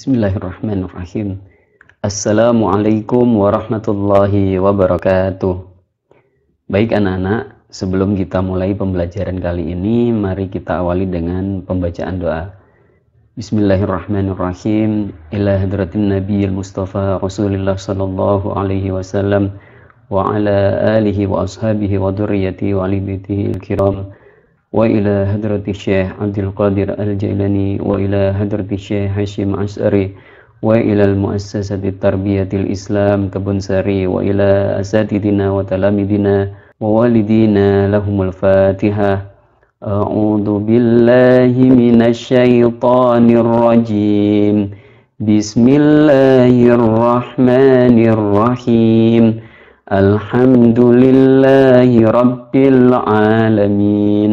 Bismillahirrahmanirrahim. Assalamualaikum warahmatullahi wabarakatuh. Baik anak-anak, sebelum kita mulai pembelajaran kali ini, mari kita awali dengan pembacaan doa. Bismillahirrahmanirrahim. Ila hadratin Nabiyil Mustafa Rasulullah sallallahu alaihi wasallam wa ala alihi wa ashabihi wa dhurriyyati wa ali al-kiram. وإلى هدرة الشيخ عبد القادر الجيلاني وإلى هدرة الشيخ هاشم عسري وإلى المؤسسة التربية الإسلام كبن سري وإلى أساتذنا وتلاميذنا ووالدينا لهم الفاتحة أعوذ بالله من الشيطان الرجيم بسم الله الرحمن الرحيم الحمد لله رب العالمين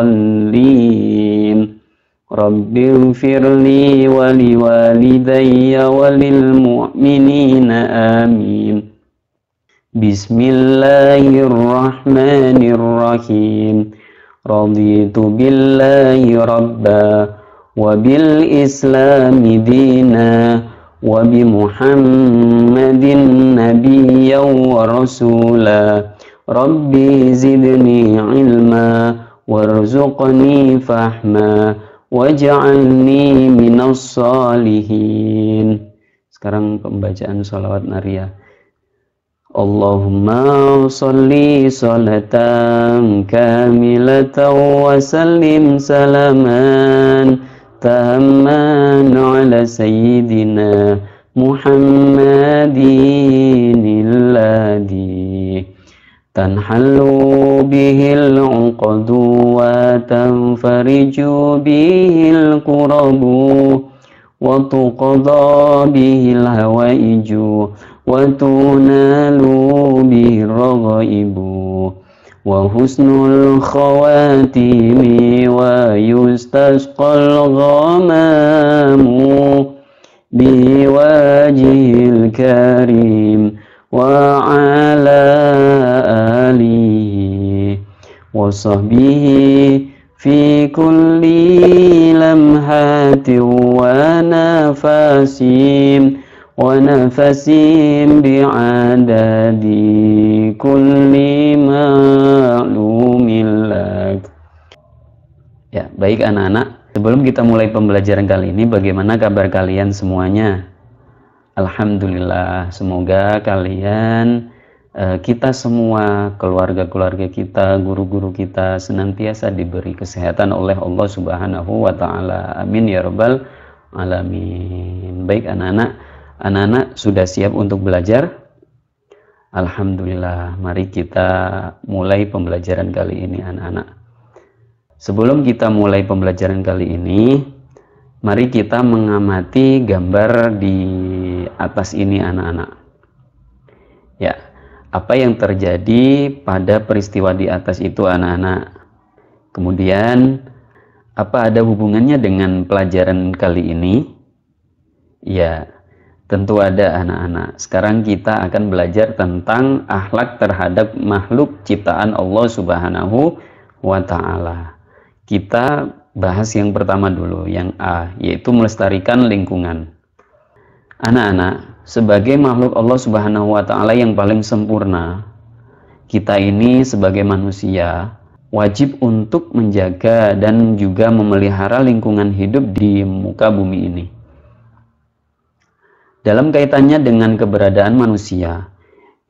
المصلين رب اغفر لي ولوالدي وللمؤمنين آمين بسم الله الرحمن الرحيم رضيت بالله ربا وبالإسلام دينا وبمحمد نبيا ورسولا ربي زدني علما وارزقني fahma waj'alni minas salihin sekarang pembacaan salawat nariyah Allahumma salli salatan kamilatan wa sallim salaman tahamman ala sayyidina Muhammadin alladhi تنحل به العقد وتنفرج به الكرب وتقضى به الهوائج وتنال به الرغائب وحسن الخواتيم ويستسقى الغمام بوجه الكريم وعلى آله وصحبه في كل لمحة ونفس ونفس بعدد كل معلوم لك Ya, baik anak-anak, sebelum kita mulai pembelajaran kali ini, bagaimana kabar kalian semuanya? Alhamdulillah, semoga kalian eh, kita semua, keluarga-keluarga kita, guru-guru kita senantiasa diberi kesehatan oleh Allah Subhanahu wa taala. Amin ya rabbal alamin. Baik anak-anak, anak-anak sudah siap untuk belajar? Alhamdulillah, mari kita mulai pembelajaran kali ini anak-anak. Sebelum kita mulai pembelajaran kali ini, Mari kita mengamati gambar di atas ini anak-anak. Ya, apa yang terjadi pada peristiwa di atas itu anak-anak? Kemudian apa ada hubungannya dengan pelajaran kali ini? Ya, tentu ada anak-anak. Sekarang kita akan belajar tentang akhlak terhadap makhluk ciptaan Allah Subhanahu wa taala. Kita bahas yang pertama dulu, yang A, yaitu melestarikan lingkungan. Anak-anak, sebagai makhluk Allah Subhanahu wa taala yang paling sempurna, kita ini sebagai manusia wajib untuk menjaga dan juga memelihara lingkungan hidup di muka bumi ini. Dalam kaitannya dengan keberadaan manusia,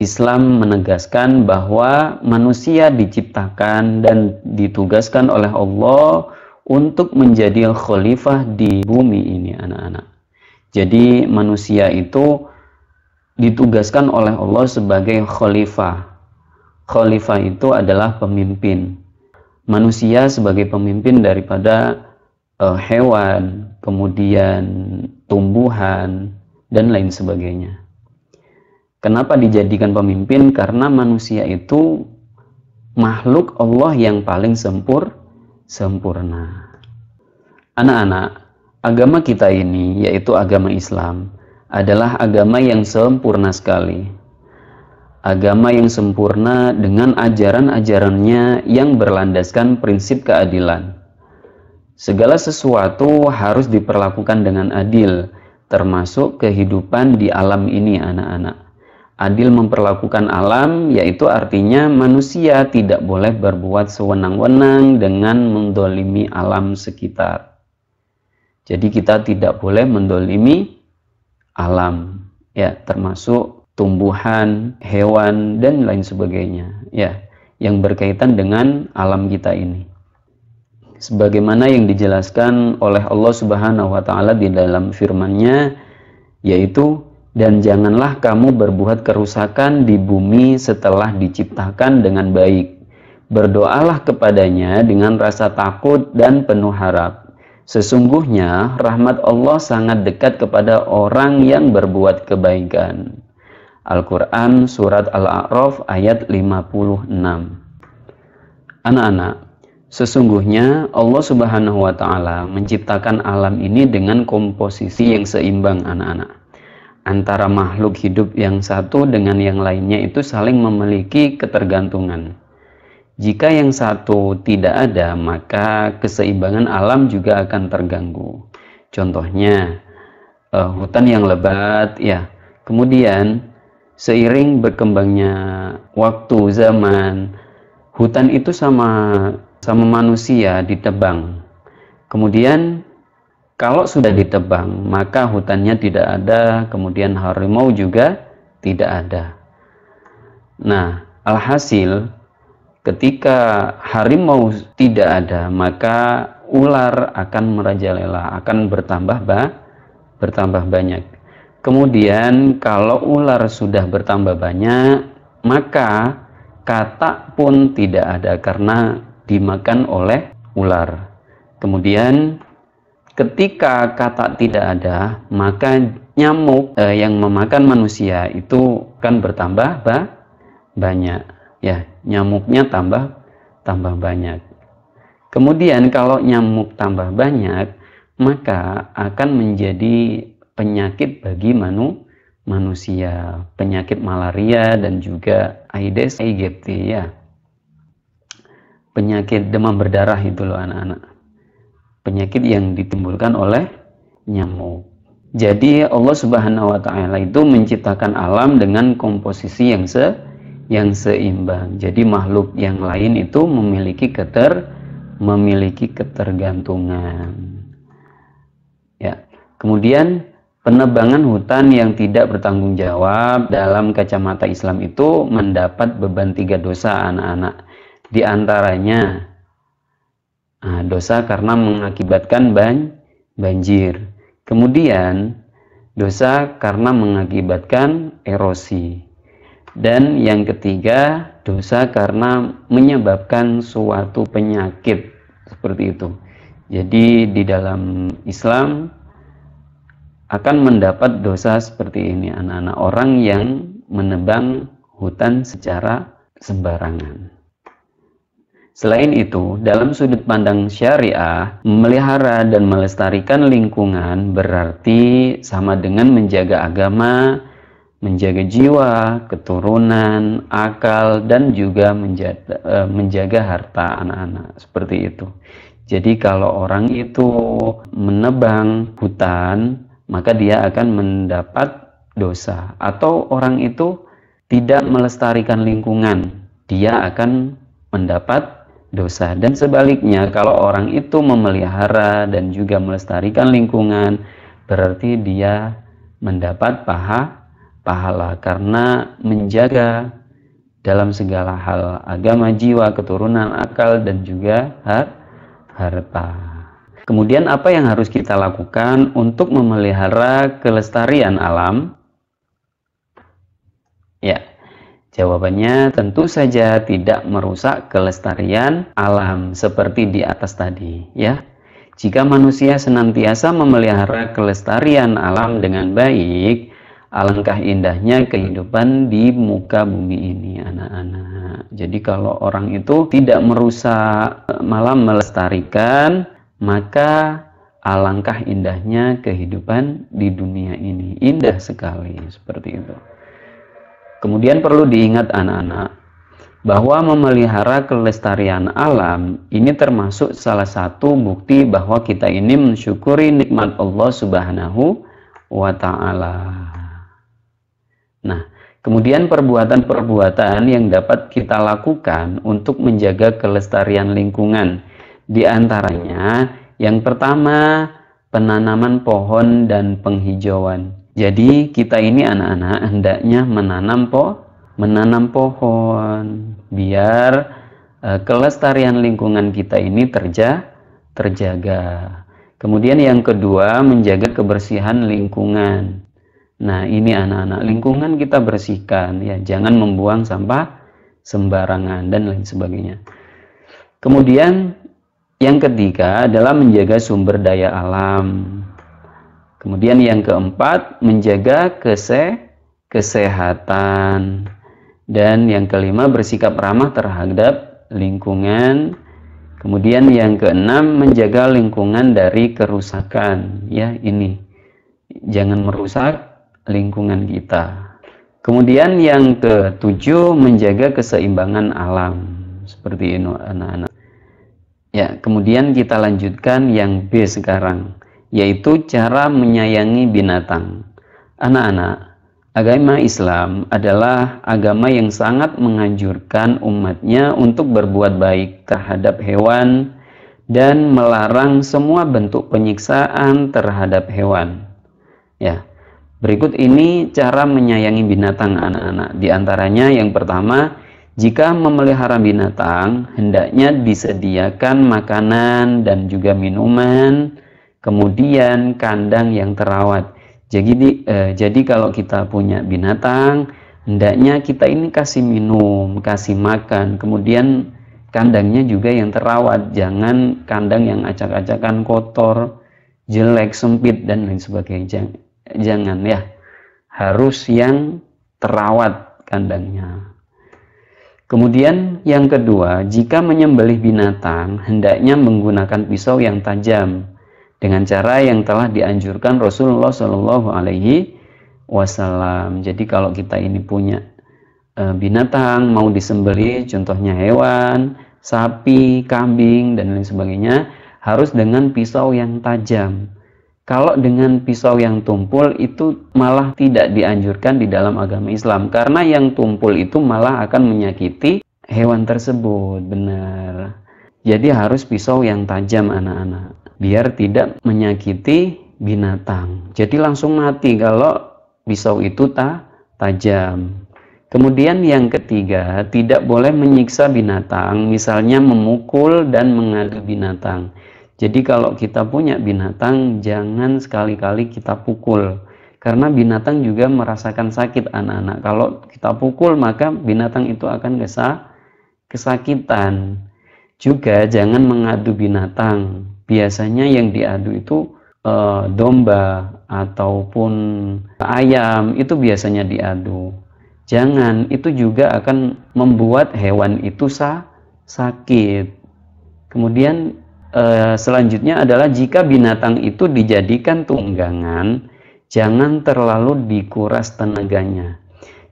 Islam menegaskan bahwa manusia diciptakan dan ditugaskan oleh Allah untuk menjadi khalifah di bumi ini anak-anak. Jadi manusia itu ditugaskan oleh Allah sebagai khalifah. Khalifah itu adalah pemimpin. Manusia sebagai pemimpin daripada uh, hewan, kemudian tumbuhan dan lain sebagainya. Kenapa dijadikan pemimpin? Karena manusia itu makhluk Allah yang paling sempurna sempurna. Anak-anak, agama kita ini, yaitu agama Islam, adalah agama yang sempurna sekali. Agama yang sempurna dengan ajaran-ajarannya yang berlandaskan prinsip keadilan. Segala sesuatu harus diperlakukan dengan adil, termasuk kehidupan di alam ini, anak-anak adil memperlakukan alam yaitu artinya manusia tidak boleh berbuat sewenang-wenang dengan mendolimi alam sekitar jadi kita tidak boleh mendolimi alam ya termasuk tumbuhan hewan dan lain sebagainya ya yang berkaitan dengan alam kita ini sebagaimana yang dijelaskan oleh Allah Subhanahu wa taala di dalam firman-Nya yaitu dan janganlah kamu berbuat kerusakan di bumi setelah diciptakan dengan baik. Berdoalah kepadanya dengan rasa takut dan penuh harap. Sesungguhnya rahmat Allah sangat dekat kepada orang yang berbuat kebaikan. Al-Quran Surat Al-A'raf ayat 56 Anak-anak, sesungguhnya Allah Subhanahu wa Ta'ala menciptakan alam ini dengan komposisi yang seimbang anak-anak antara makhluk hidup yang satu dengan yang lainnya itu saling memiliki ketergantungan. Jika yang satu tidak ada, maka keseimbangan alam juga akan terganggu. Contohnya, uh, hutan yang lebat, ya. Kemudian, seiring berkembangnya waktu zaman, hutan itu sama sama manusia ditebang. Kemudian kalau sudah ditebang, maka hutannya tidak ada, kemudian harimau juga tidak ada. Nah, alhasil ketika harimau tidak ada, maka ular akan merajalela, akan bertambah bah, bertambah banyak. Kemudian kalau ular sudah bertambah banyak, maka katak pun tidak ada karena dimakan oleh ular. Kemudian ketika kata tidak ada maka nyamuk eh, yang memakan manusia itu kan bertambah ba banyak ya nyamuknya tambah tambah banyak kemudian kalau nyamuk tambah banyak maka akan menjadi penyakit bagi manu, manusia penyakit malaria dan juga Aedes aegypti ya penyakit demam berdarah itu loh anak-anak penyakit yang ditimbulkan oleh nyamuk. Jadi Allah Subhanahu wa taala itu menciptakan alam dengan komposisi yang se yang seimbang. Jadi makhluk yang lain itu memiliki keter memiliki ketergantungan. Ya. Kemudian penebangan hutan yang tidak bertanggung jawab dalam kacamata Islam itu mendapat beban tiga dosa anak-anak. Di antaranya Nah, dosa karena mengakibatkan ban banjir. Kemudian dosa karena mengakibatkan erosi. Dan yang ketiga, dosa karena menyebabkan suatu penyakit seperti itu. Jadi di dalam Islam akan mendapat dosa seperti ini anak-anak orang yang menebang hutan secara sembarangan. Selain itu, dalam sudut pandang syariah, memelihara dan melestarikan lingkungan berarti sama dengan menjaga agama, menjaga jiwa, keturunan, akal, dan juga menjaga, e, menjaga harta anak-anak. Seperti itu. Jadi kalau orang itu menebang hutan, maka dia akan mendapat dosa. Atau orang itu tidak melestarikan lingkungan, dia akan mendapat dosa. Dan sebaliknya, kalau orang itu memelihara dan juga melestarikan lingkungan, berarti dia mendapat paha pahala karena menjaga dalam segala hal agama, jiwa, keturunan, akal dan juga har harta. Kemudian apa yang harus kita lakukan untuk memelihara kelestarian alam? Ya, Jawabannya tentu saja tidak merusak kelestarian alam seperti di atas tadi ya. Jika manusia senantiasa memelihara kelestarian alam dengan baik, alangkah indahnya kehidupan di muka bumi ini anak-anak. Jadi kalau orang itu tidak merusak eh, malam melestarikan, maka alangkah indahnya kehidupan di dunia ini. Indah sekali seperti itu. Kemudian perlu diingat anak-anak bahwa memelihara kelestarian alam ini termasuk salah satu bukti bahwa kita ini mensyukuri nikmat Allah Subhanahu wa taala. Nah, kemudian perbuatan-perbuatan yang dapat kita lakukan untuk menjaga kelestarian lingkungan di antaranya yang pertama penanaman pohon dan penghijauan. Jadi kita ini anak-anak hendaknya menanam po menanam pohon biar e, kelestarian lingkungan kita ini terja terjaga. Kemudian yang kedua menjaga kebersihan lingkungan. Nah, ini anak-anak lingkungan kita bersihkan ya, jangan membuang sampah sembarangan dan lain sebagainya. Kemudian yang ketiga adalah menjaga sumber daya alam. Kemudian yang keempat, menjaga kese kesehatan. Dan yang kelima, bersikap ramah terhadap lingkungan. Kemudian yang keenam, menjaga lingkungan dari kerusakan. Ya, ini. Jangan merusak lingkungan kita. Kemudian yang ketujuh, menjaga keseimbangan alam. Seperti ini, anak-anak. Ya, kemudian kita lanjutkan yang B sekarang yaitu cara menyayangi binatang. Anak-anak, agama Islam adalah agama yang sangat menganjurkan umatnya untuk berbuat baik terhadap hewan dan melarang semua bentuk penyiksaan terhadap hewan. Ya. Berikut ini cara menyayangi binatang anak-anak. Di antaranya yang pertama, jika memelihara binatang, hendaknya disediakan makanan dan juga minuman kemudian kandang yang terawat. Jadi eh, jadi kalau kita punya binatang, hendaknya kita ini kasih minum, kasih makan, kemudian kandangnya juga yang terawat, jangan kandang yang acak-acakan kotor, jelek, sempit dan lain sebagainya. Jangan ya. Harus yang terawat kandangnya. Kemudian yang kedua, jika menyembelih binatang, hendaknya menggunakan pisau yang tajam dengan cara yang telah dianjurkan Rasulullah Shallallahu Alaihi Wasallam. Jadi kalau kita ini punya e, binatang mau disembeli, contohnya hewan, sapi, kambing dan lain sebagainya, harus dengan pisau yang tajam. Kalau dengan pisau yang tumpul itu malah tidak dianjurkan di dalam agama Islam karena yang tumpul itu malah akan menyakiti hewan tersebut. Benar. Jadi harus pisau yang tajam anak-anak biar tidak menyakiti binatang. Jadi langsung mati kalau pisau itu ta tajam. Kemudian yang ketiga, tidak boleh menyiksa binatang, misalnya memukul dan mengadu binatang. Jadi kalau kita punya binatang, jangan sekali-kali kita pukul. Karena binatang juga merasakan sakit anak-anak. Kalau kita pukul, maka binatang itu akan kesah, kesakitan. Juga jangan mengadu binatang biasanya yang diadu itu e, domba ataupun ayam itu biasanya diadu. Jangan itu juga akan membuat hewan itu sa sakit. Kemudian e, selanjutnya adalah jika binatang itu dijadikan tunggangan, jangan terlalu dikuras tenaganya.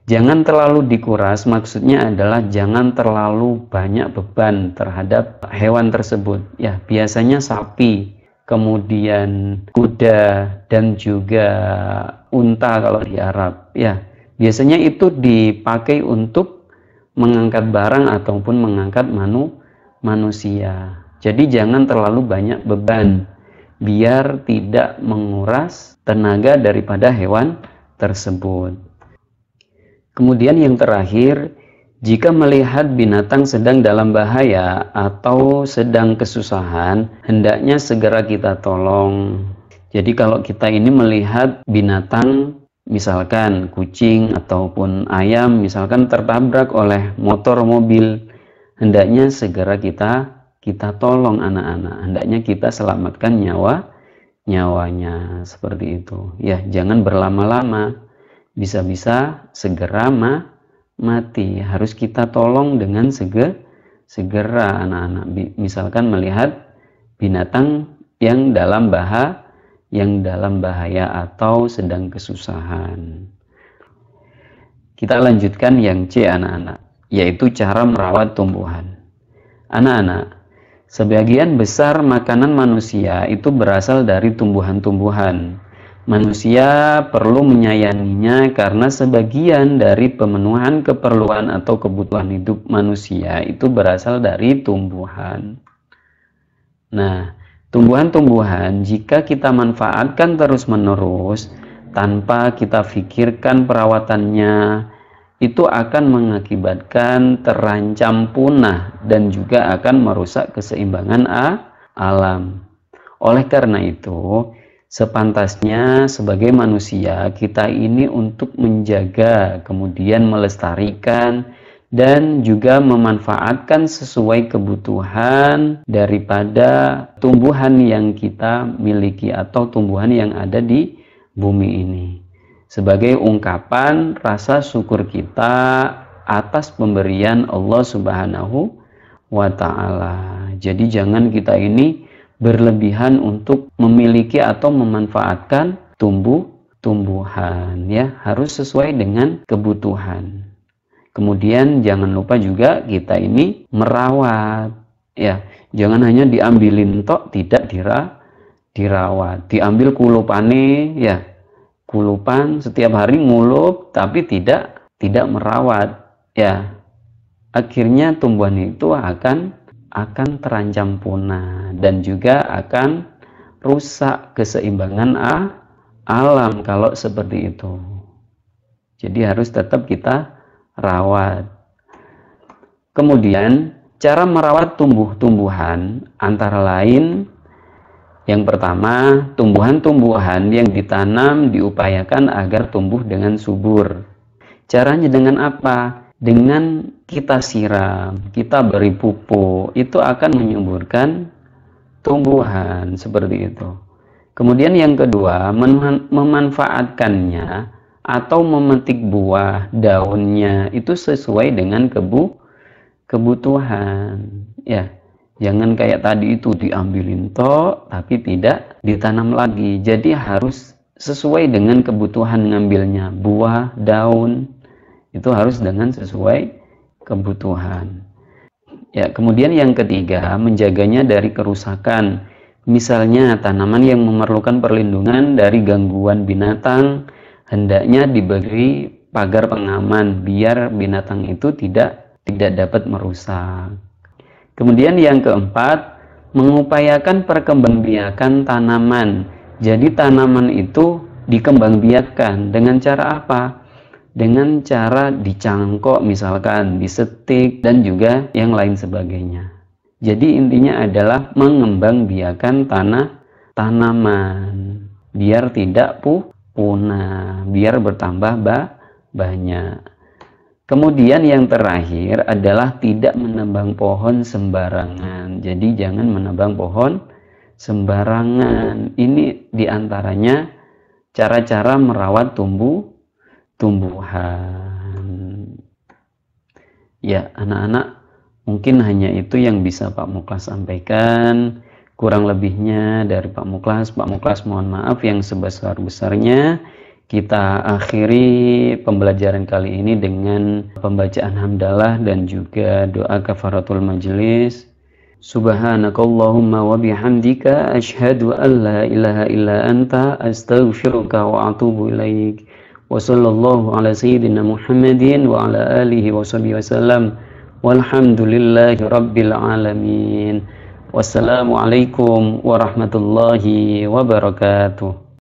Jangan terlalu dikuras, maksudnya adalah jangan terlalu banyak beban terhadap hewan tersebut. Ya, biasanya sapi, kemudian kuda, dan juga unta kalau di Arab. Ya, biasanya itu dipakai untuk mengangkat barang ataupun mengangkat manu manusia. Jadi jangan terlalu banyak beban biar tidak menguras tenaga daripada hewan tersebut. Kemudian yang terakhir, jika melihat binatang sedang dalam bahaya atau sedang kesusahan, hendaknya segera kita tolong. Jadi kalau kita ini melihat binatang misalkan kucing ataupun ayam misalkan tertabrak oleh motor mobil, hendaknya segera kita kita tolong anak-anak. Hendaknya kita selamatkan nyawa nyawanya seperti itu. Ya, jangan berlama-lama bisa-bisa segera ma mati. Harus kita tolong dengan sege segera anak-anak. Misalkan melihat binatang yang dalam bahaya yang dalam bahaya atau sedang kesusahan. Kita lanjutkan yang C anak-anak, yaitu cara merawat tumbuhan. Anak-anak, sebagian besar makanan manusia itu berasal dari tumbuhan-tumbuhan Manusia perlu menyayanginya karena sebagian dari pemenuhan keperluan atau kebutuhan hidup manusia itu berasal dari tumbuhan. Nah, tumbuhan-tumbuhan jika kita manfaatkan terus-menerus tanpa kita pikirkan perawatannya itu akan mengakibatkan terancam punah dan juga akan merusak keseimbangan alam. Oleh karena itu, sepantasnya sebagai manusia kita ini untuk menjaga, kemudian melestarikan dan juga memanfaatkan sesuai kebutuhan daripada tumbuhan yang kita miliki atau tumbuhan yang ada di bumi ini. Sebagai ungkapan rasa syukur kita atas pemberian Allah Subhanahu wa taala. Jadi jangan kita ini berlebihan untuk memiliki atau memanfaatkan tumbuh-tumbuhan ya harus sesuai dengan kebutuhan. Kemudian jangan lupa juga kita ini merawat ya. Jangan hanya diambilin tok tidak dira dirawat. Diambil kulupane ya. Kulupan setiap hari ngulup tapi tidak tidak merawat ya. Akhirnya tumbuhan itu akan akan terancam punah dan juga akan rusak keseimbangan A, alam kalau seperti itu. Jadi harus tetap kita rawat. Kemudian cara merawat tumbuh-tumbuhan antara lain yang pertama, tumbuhan-tumbuhan yang ditanam diupayakan agar tumbuh dengan subur. Caranya dengan apa? dengan kita siram, kita beri pupuk, itu akan menyuburkan tumbuhan seperti itu. Kemudian yang kedua, memanfaatkannya atau memetik buah daunnya itu sesuai dengan kebu kebutuhan. Ya, jangan kayak tadi itu diambilin tok tapi tidak ditanam lagi. Jadi harus sesuai dengan kebutuhan ngambilnya buah, daun, itu harus dengan sesuai kebutuhan. Ya, kemudian yang ketiga, menjaganya dari kerusakan. Misalnya tanaman yang memerlukan perlindungan dari gangguan binatang hendaknya diberi pagar pengaman biar binatang itu tidak tidak dapat merusak. Kemudian yang keempat, mengupayakan perkembangbiakan tanaman. Jadi tanaman itu dikembangbiakan dengan cara apa? dengan cara dicangkok misalkan, disetik dan juga yang lain sebagainya. Jadi intinya adalah mengembang biakan tanah tanaman biar tidak pu punah, biar bertambah ba banyak. Kemudian yang terakhir adalah tidak menebang pohon sembarangan. Jadi jangan menebang pohon sembarangan. Ini diantaranya cara-cara merawat tumbuh tumbuhan. Ya, anak-anak, mungkin hanya itu yang bisa Pak Muklas sampaikan. Kurang lebihnya dari Pak Muklas, Pak Muklas mohon maaf yang sebesar-besarnya. Kita akhiri pembelajaran kali ini dengan pembacaan hamdalah dan juga doa kafaratul majelis. Subhanakallahumma wa bihamdika ashhadu an la ilaha illa anta astaghfiruka wa atubu ilaik. وصلى الله على سيدنا محمد وعلى آله وصحبه وسلم والحمد لله رب العالمين والسلام عليكم ورحمة الله وبركاته